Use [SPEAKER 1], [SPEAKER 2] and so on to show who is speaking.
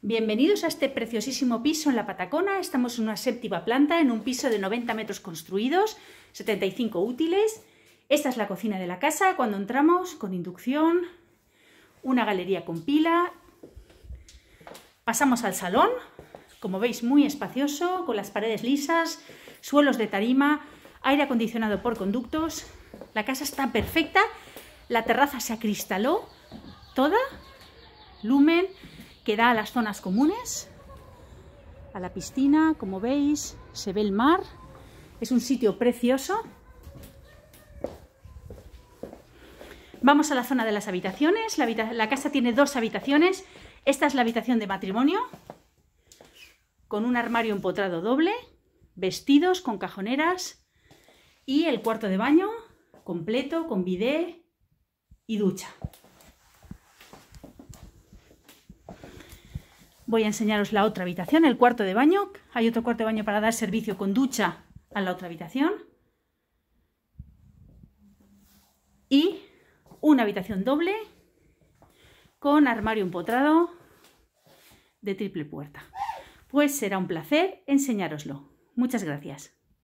[SPEAKER 1] Bienvenidos a este preciosísimo piso en la Patacona. Estamos en una séptima planta, en un piso de 90 metros construidos, 75 útiles. Esta es la cocina de la casa cuando entramos, con inducción, una galería con pila. Pasamos al salón, como veis muy espacioso, con las paredes lisas, suelos de tarima, aire acondicionado por conductos. La casa está perfecta, la terraza se acristaló toda, lumen, que da a las zonas comunes, a la piscina, como veis, se ve el mar, es un sitio precioso. Vamos a la zona de las habitaciones, la, la casa tiene dos habitaciones, esta es la habitación de matrimonio, con un armario empotrado doble, vestidos con cajoneras y el cuarto de baño completo con bidé y ducha. Voy a enseñaros la otra habitación, el cuarto de baño. Hay otro cuarto de baño para dar servicio con ducha a la otra habitación. Y una habitación doble con armario empotrado de triple puerta. Pues será un placer enseñároslo. Muchas gracias.